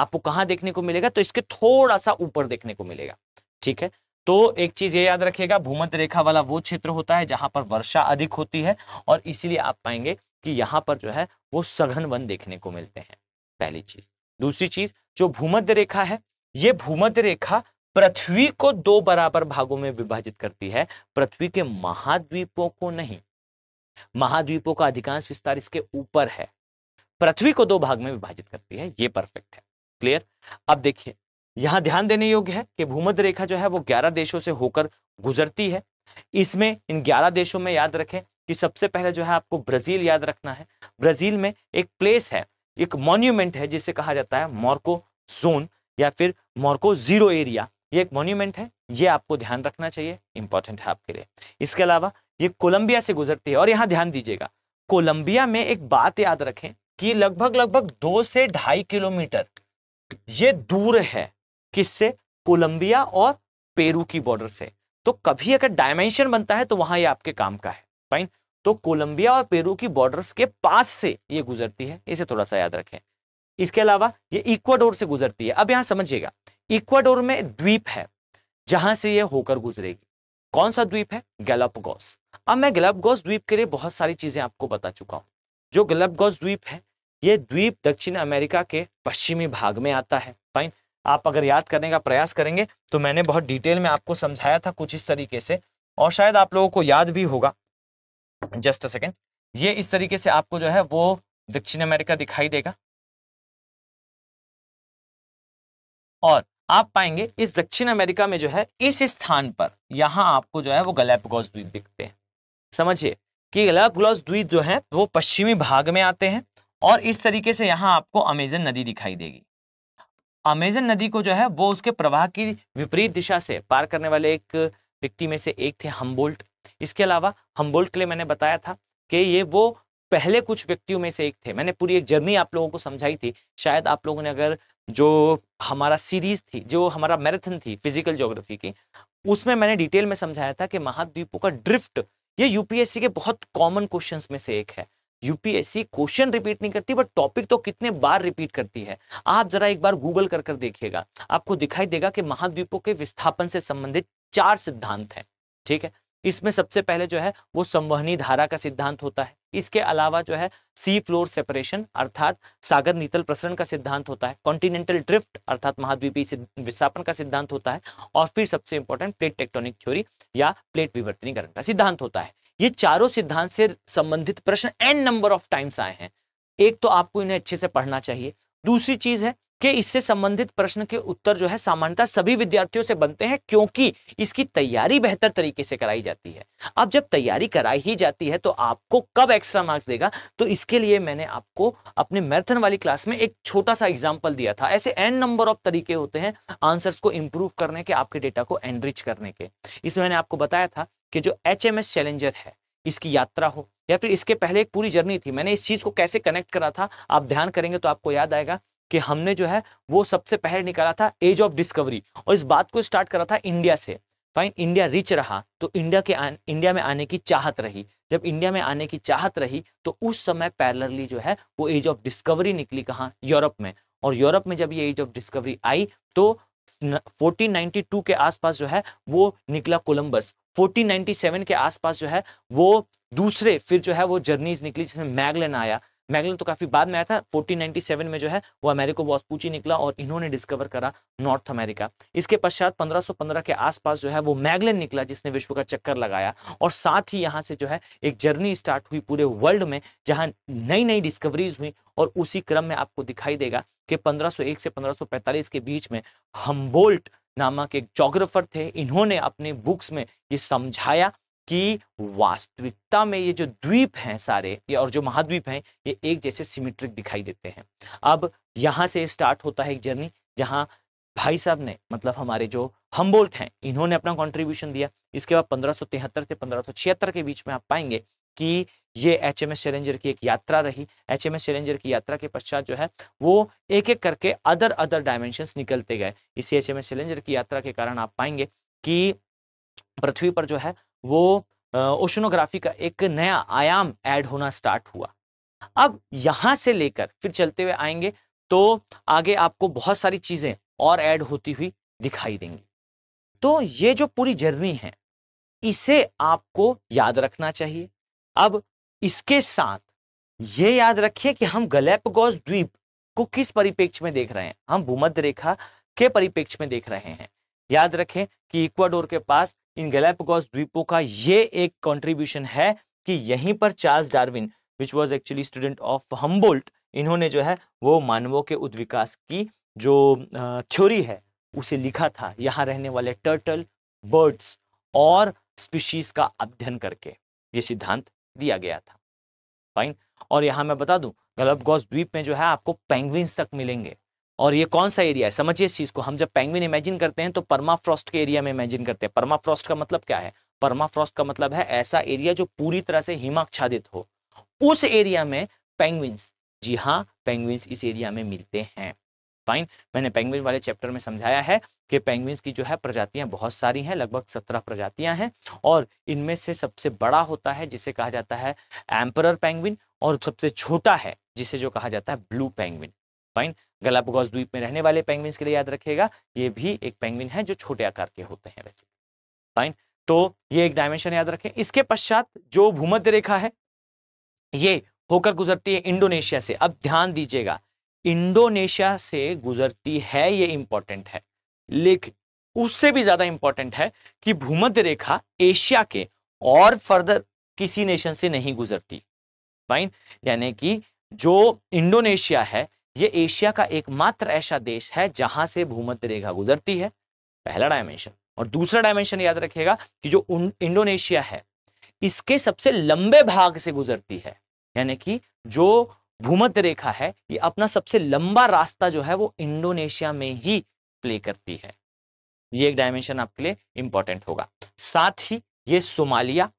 आपको कहां देखने को मिलेगा तो इसके थोड़ा सा ऊपर देखने को मिलेगा ठीक है तो एक चीज ये याद रखिएगा भूमध्य रेखा वाला वो क्षेत्र होता है जहां पर वर्षा अधिक होती है और इसीलिए आप पाएंगे कि यहाँ पर जो है वो सघन वन देखने को मिलते हैं पहली चीज दूसरी चीज जो भूमध्य रेखा है ये भूमध्य रेखा पृथ्वी को दो बराबर भागों में विभाजित करती है पृथ्वी के महाद्वीपों को नहीं महाद्वीपों का अधिकांश विस्तार इसके ऊपर है पृथ्वी को दो भाग में विभाजित करती है ये परफेक्ट है क्लियर अब देखिए यहां ध्यान देने योग्य है कि भूमध्य रेखा जो है वो 11 देशों से होकर गुजरती है इसमें इन 11 देशों में याद रखें कि सबसे पहले जो है आपको ब्राजील याद रखना है ब्राजील में एक प्लेस है एक मॉन्यूमेंट है जिसे कहा जाता है मॉर्को जोन या फिर मॉर्को जीरो एरिया ये एक मॉन्यूमेंट है ये आपको ध्यान रखना चाहिए इंपॉर्टेंट है आपके लिए इसके अलावा ये कोलंबिया से गुजरती है और यहाँ ध्यान दीजिएगा कोलंबिया में एक बात याद रखें कि लगभग लगभग दो से ढाई किलोमीटर ये दूर है किससे कोलंबिया और पेरू की बॉर्डर से तो कभी अगर डायमेंशन बनता है तो वहां ये आपके काम का है फाइन तो कोलंबिया और पेरू की बॉर्डर्स के पास से ये गुजरती है इसे थोड़ा सा याद रखें इसके अलावा ये इक्वाडोर से गुजरती है अब यहां समझिएगा इक्वाडोर में द्वीप है जहां से ये होकर गुजरेगी कौन सा द्वीप है गैलापगोस अब मैं गैलापगोस द्वीप के लिए बहुत सारी चीजें आपको बता चुका हूं जो गैलापगोस द्वीप है ये द्वीप दक्षिण अमेरिका के पश्चिमी भाग में आता है फाइन आप अगर याद करने का प्रयास करेंगे तो मैंने बहुत डिटेल में आपको समझाया था कुछ इस तरीके से और शायद आप लोगों को याद भी होगा जस्ट अ सेकेंड ये इस तरीके से आपको जो है वो दक्षिण अमेरिका दिखाई देगा और आप पाएंगे इस दक्षिण अमेरिका में जो है इस स्थान पर यहाँ आपको जो है वो गलैपगोस द्वीप दिखते हैं समझिए कि गलैपगोस द्वीप जो है वो पश्चिमी भाग में आते हैं और इस तरीके से यहाँ आपको अमेजन नदी दिखाई देगी अमेजन नदी को जो है वो उसके प्रवाह की विपरीत दिशा से पार करने वाले एक व्यक्ति में से एक थे हम्बोल्ट इसके अलावा हम्बोल्ट के लिए मैंने बताया था कि ये वो पहले कुछ व्यक्तियों में से एक थे मैंने पूरी एक जर्नी आप लोगों को समझाई थी शायद आप लोगों ने अगर जो हमारा सीरीज थी जो हमारा मैराथन थी फिजिकल ज्योग्राफी की उसमें मैंने डिटेल में समझाया था कि महाद्वीपों का ड्रिफ्ट ये यूपीएससी के बहुत कॉमन क्वेश्चंस में से एक है यूपीएससी क्वेश्चन रिपीट नहीं करती बट टॉपिक तो कितने बार रिपीट करती है आप जरा एक बार गूगल कर कर देखिएगा आपको दिखाई देगा कि महाद्वीपों के विस्थापन से संबंधित चार सिद्धांत हैं ठीक है इसमें सबसे पहले जो है वो संवहनी धारा का सिद्धांत होता है इसके अलावा जो है सी फ्लोर सेपरेशन अर्थात सागर नीतल प्रसरण का सिद्धांत होता है कॉन्टिनेंटल ड्रिफ्ट अर्थात महाद्वीपीय विस्थापन का सिद्धांत होता है और फिर सबसे इंपॉर्टेंट प्लेट टेक्टोनिक थ्योरी या प्लेट विवर्तनीकरण का सिद्धांत होता है ये चारों सिद्धांत से संबंधित प्रश्न एन नंबर ऑफ टाइम्स आए हैं एक तो आपको इन्हें अच्छे से पढ़ना चाहिए दूसरी चीज है कि इससे संबंधित प्रश्न के उत्तर जो है सामान्यतः सभी विद्यार्थियों से बनते हैं क्योंकि इसकी तैयारी बेहतर तरीके से कराई जाती है अब जब तैयारी कराई ही जाती है तो आपको कब एक्स्ट्रा मार्क्स देगा तो इसके लिए मैंने आपको अपने मैराथन वाली क्लास में एक छोटा सा एग्जाम्पल दिया था ऐसे एन नंबर ऑफ तरीके होते हैं आंसर्स को इम्प्रूव करने के आपके डेटा को एनरिच करने के इसमें मैंने आपको बताया था कि जो एच एम एस चैलेंजर है इसकी यात्रा हो या फिर इसके पहले एक पूरी जर्नी थी मैंने इस चीज़ को कैसे कनेक्ट करा था आप ध्यान करेंगे तो आपको याद आएगा कि हमने जो है वो सबसे पहले निकाला था एज ऑफ डिस्कवरी और इस बात को स्टार्ट करा था इंडिया से फाइन इंडिया रिच रहा तो इंडिया के आन, इंडिया में आने की चाहत रही जब इंडिया में आने की चाहत रही तो उस समय पैरलरली जो है वो एज ऑफ डिस्कवरी निकली कहाँ यूरोप में और यूरोप में जब ये एज ऑफ डिस्कवरी आई तो 1492 के आसपास जो है वो निकला कोलंबस 1497 के आसपास जो है वो दूसरे फिर जो है वो जर्नीज निकली जिसमें मैगलन आया मैगलन तो काफी बाद में आया था 1497 में जो है वो अमेरिको वॉस्पूची निकला और इन्होंने डिस्कवर करा नॉर्थ अमेरिका इसके पश्चात 1515 के आसपास जो है वो मैगलन निकला जिसने विश्व का चक्कर लगाया और साथ ही यहाँ से जो है एक जर्नी स्टार्ट हुई पूरे वर्ल्ड में जहाँ नई नई डिस्कवरीज हुई और उसी क्रम में आपको दिखाई देगा कि पंद्रह से पंद्रह के बीच में हम्बोल्ट नामक एक जोग्राफर थे इन्होंने अपने बुक्स में ये समझाया कि वास्तविकता में ये जो द्वीप हैं सारे ये और जो महाद्वीप हैं ये एक जैसे सिमेट्रिक दिखाई देते हैं अब यहाँ से स्टार्ट होता है एक जर्नी जहाँ भाई साहब ने मतलब हमारे जो हम्बोल्ट हैं इन्होंने अपना कंट्रीब्यूशन दिया इसके बाद पंद्रह से पंद्रह के बीच में आप पाएंगे कि ये एच एम एस चैलेंजर की एक यात्रा रही एच एम एस चैलेंजर की यात्रा के पश्चात जो है वो एक एक करके अदर अदर डायमेंशन निकलते गए इसी एच एम एस चैलेंजर की यात्रा के कारण आप पाएंगे कि पृथ्वी पर जो है वो ओशनोग्राफी का एक नया आयाम ऐड होना स्टार्ट हुआ अब यहां से लेकर फिर चलते हुए आएंगे तो आगे आपको बहुत सारी चीज़ें और ऐड होती हुई दिखाई देंगी तो ये जो पूरी जर्नी है इसे आपको याद रखना चाहिए अब इसके साथ ये याद रखिए कि हम गलैपगोस द्वीप को किस परिपेक्ष में देख रहे हैं हम भूमध्य रेखा के परिपेक्ष में देख रहे हैं याद रखें कि इक्वाडोर के पास इन गैलेपगोस द्वीपों का ये एक कंट्रीब्यूशन है कि यहीं पर Charles Darwin which was actually student of Humboldt इन्होंने जो है वो मानवों के उद्विकास की जो थ्योरी है उसे लिखा था यहाँ रहने वाले टर्टल बर्ड्स और स्पीशीज का अध्ययन करके ये सिद्धांत दिया गया था फाइन और यहाँ मैं बता दूं गौस द्वीप में जो है आपको पेंगुइन्स तक मिलेंगे और ये कौन सा एरिया है समझिए इस चीज़ को हम जब पेंगुइन इमेजिन करते हैं तो परमाफ्रॉस्ट के एरिया में इमेजिन करते हैं परमाफ्रॉस्ट का मतलब क्या है परमाफ्रॉस्ट का मतलब है ऐसा एरिया जो पूरी तरह से हिमाच्छादित हो उस एरिया में पेंगुइन्स जी हाँ पेंगुइन्स इस एरिया में मिलते हैं फाइन मैंने पेंगुइन वाले चैप्टर में समझाया है कि पेंगुइन्स की जो है प्रजातियां बहुत सारी हैं लगभग सत्रह प्रजातियां हैं और इनमें से सबसे बड़ा होता है जिसे कहा जाता है एम्परर पेंगुइन और सबसे छोटा है जिसे जो कहा जाता है ब्लू पेंगुइन फाइन गलापागोस द्वीप में रहने वाले पेंगविन के लिए याद रखेगा ये भी एक पेंगविन है जो छोटे आकार के होते हैं वैसे फाइन तो ये एक डायमेंशन याद रखें इसके पश्चात जो भूमध्य रेखा है ये होकर गुजरती है इंडोनेशिया से अब ध्यान दीजिएगा इंडोनेशिया से गुजरती है ये इंपॉर्टेंट है लेकिन उससे भी ज्यादा इंपॉर्टेंट है कि भूमध्य रेखा एशिया के और फर्दर किसी नेशन से नहीं गुजरती फाइन यानी कि जो इंडोनेशिया है ये एशिया का एकमात्र ऐसा देश है जहां से भूमध्य रेखा गुजरती है पहला डायमेंशन और दूसरा डायमेंशन याद रखेगा कि जो इंडोनेशिया है इसके सबसे लंबे भाग से गुजरती है यानी कि जो भूमध्य रेखा है ये अपना सबसे लंबा रास्ता जो है वो इंडोनेशिया में ही प्ले करती है ये एक डायमेंशन आपके लिए इंपॉर्टेंट होगा साथ ही ये सोमालिया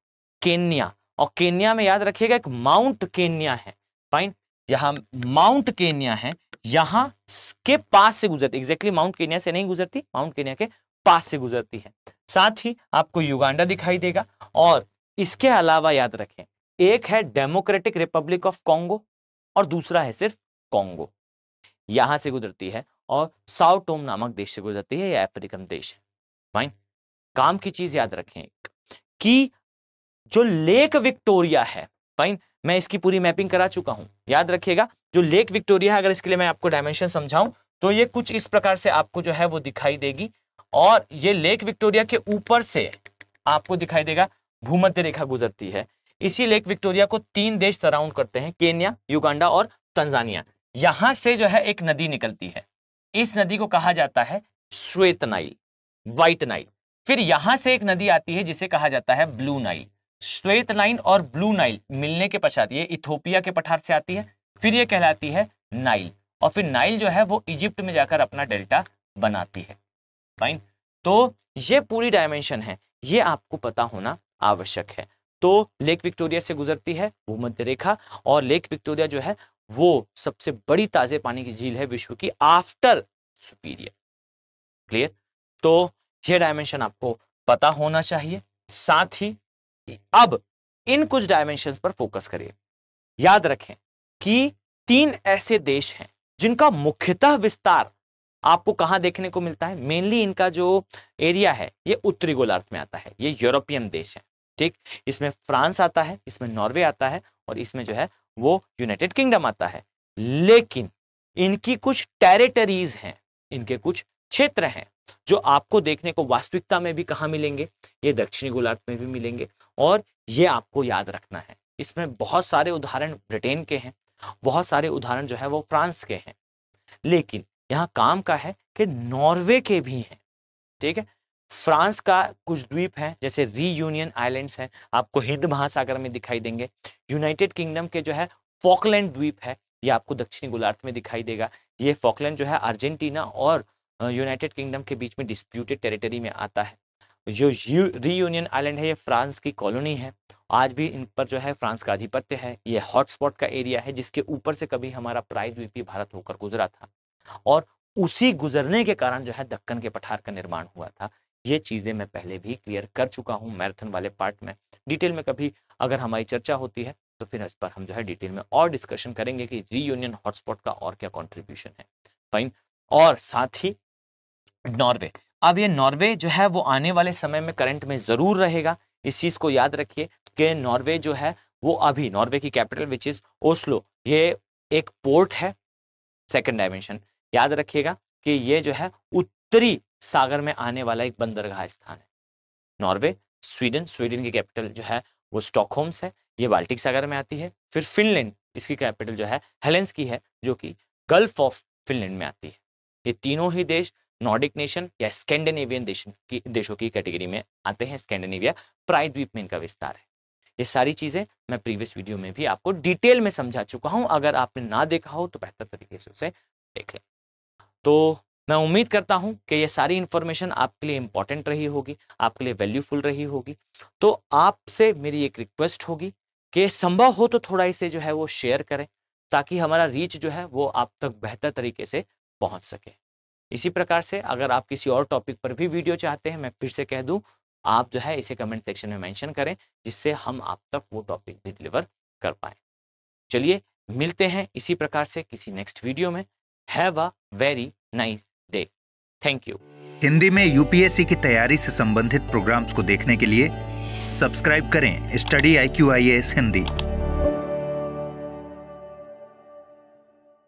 केन्या और केन्या में याद रखिएगा एक माउंट केन्या है फाइन यहां माउंट केनिया है यहां के पास से गुजरती एग्जैक्टली माउंट केनिया से नहीं गुजरती माउंट केनिया के पास से गुजरती है साथ ही आपको युगांडा दिखाई देगा और इसके अलावा याद रखें एक है डेमोक्रेटिक रिपब्लिक ऑफ कॉन्गो और दूसरा है सिर्फ कॉन्गो यहां से गुजरती है और साउटोम नामक देश से गुजरती है या अफ्रीकन देश है फाइन काम की चीज याद रखें कि जो लेक विक्टोरिया है फाइन मैं इसकी पूरी मैपिंग करा चुका हूँ याद रखिएगा जो लेक विक्टोरिया है अगर इसके लिए मैं आपको डायमेंशन समझाऊ तो ये कुछ इस प्रकार से आपको जो है वो दिखाई देगी और ये लेक विक्टोरिया के ऊपर से आपको दिखाई देगा भूमध्य रेखा गुजरती है इसी लेक विक्टोरिया को तीन देश सराउंड करते हैं केन्या युगांडा और तंजानिया यहां से जो है एक नदी निकलती है इस नदी को कहा जाता है श्वेत नाइल व्हाइट नाइल फिर यहां से एक नदी आती है जिसे कहा जाता है ब्लू नाइल श्वेत नाइल और ब्लू नाइल मिलने के पश्चात ये इथोपिया के पठार से आती है फिर ये कहलाती है नाइल और फिर नाइल जो है वो इजिप्ट में जाकर अपना डेल्टा बनाती है फाइन तो ये पूरी डायमेंशन है ये आपको पता होना आवश्यक है तो लेक विक्टोरिया से गुजरती है भूमध्य रेखा और लेक विक्टोरिया जो है वो सबसे बड़ी ताजे पानी की झील है विश्व की आफ्टर सुपीरियर क्लियर तो ये डायमेंशन आपको पता होना चाहिए साथ ही की अब इन कुछ डायमेंशन पर फोकस करिए याद रखें कि तीन ऐसे देश हैं जिनका मुख्यतः विस्तार आपको कहां देखने को मिलता है मेनली इनका जो एरिया है ये उत्तरी गोलार्थ में आता है ये यूरोपियन देश है ठीक इसमें फ्रांस आता है इसमें नॉर्वे आता है और इसमें जो है वो यूनाइटेड किंगडम आता है लेकिन इनकी कुछ टेरिटरीज हैं इनके कुछ क्षेत्र हैं जो आपको देखने को वास्तविकता में भी कहाँ मिलेंगे ये दक्षिणी गोलार्ध में भी मिलेंगे और ये आपको याद रखना है इसमें बहुत सारे उदाहरण ब्रिटेन के हैं बहुत सारे उदाहरण जो है वो फ्रांस के हैं लेकिन यहाँ काम का है कि नॉर्वे के भी हैं ठीक है फ्रांस का कुछ द्वीप हैं जैसे री यूनियन आइलैंड्स हैं आपको हिंद महासागर में दिखाई देंगे यूनाइटेड किंगडम के जो है फॉकलैंड द्वीप है ये आपको दक्षिणी गोलार्ध में दिखाई देगा ये फॉकलैंड जो है अर्जेंटीना और यूनाइटेड किंगडम के बीच में डिस्प्यूटेड टेरिटरी में आता है जो री आइलैंड है ये फ्रांस की कॉलोनी है आज भी इन पर जो है फ्रांस का आधिपत्य है ये हॉटस्पॉट का एरिया है जिसके ऊपर से कभी हमारा प्रायद्वीपीय भारत होकर गुजरा था और उसी गुजरने के कारण जो है दक्कन के पठार का निर्माण हुआ था ये चीज़ें मैं पहले भी क्लियर कर चुका हूँ मैराथन वाले पार्ट में डिटेल में कभी अगर हमारी चर्चा होती है तो फिर इस पर हम जो है डिटेल में और डिस्कशन करेंगे कि री यूनियन हॉटस्पॉट का और क्या कॉन्ट्रीब्यूशन है फाइन और साथ ही नॉर्वे अब ये नॉर्वे जो है वो आने वाले समय में करंट में ज़रूर रहेगा इस चीज़ को याद रखिए कि नॉर्वे जो है वो अभी नॉर्वे की कैपिटल विच इज़ ओस्लो ये एक पोर्ट है सेकेंड डायमेंशन याद रखिएगा कि ये जो है उत्तरी सागर में आने वाला एक बंदरगाह स्थान है नॉर्वे स्वीडन स्वीडन की कैपिटल जो है वो स्टॉकहोम्स है ये बाल्टिक सागर में आती है फिर फिनलैंड इसकी कैपिटल जो है हेलेंस की है जो कि गल्फ ऑफ फिनलैंड में आती है ये तीनों ही देश नॉर्डिक नेशन या स्कैंडिनेवियन की देशों की कैटेगरी में आते हैं स्कैंडिनेविया प्रायद्वीप में इनका विस्तार है ये सारी चीजें मैं प्रीवियस वीडियो में भी आपको डिटेल में समझा चुका हूं अगर आपने ना देखा हो तो बेहतर तरीके से उसे देख लें तो मैं उम्मीद करता हूं कि ये सारी इंफॉर्मेशन आपके लिए इंपॉर्टेंट रही होगी आपके लिए वैल्यूफुल रही होगी तो आपसे मेरी एक रिक्वेस्ट होगी कि संभव हो तो थोड़ा इसे जो है वो शेयर करें ताकि हमारा रीच जो है वो आप तक बेहतर तरीके से पहुंच सके इसी प्रकार से अगर आप किसी और टॉपिक पर भी वीडियो चाहते हैं मैं फिर से कह दूं आप जो है इसे कमेंट सेक्शन में मेंशन करें जिससे हम आप तक वो टॉपिक भी डिलीवर कर पाए चलिए मिलते हैं इसी प्रकार से किसी नेक्स्ट वीडियो में have a very nice day thank you Hindi में यूपीएससी की तैयारी से संबंधित प्रोग्राम्स को देखने के लिए सब्सक्राइब करें study I Q I S Hindi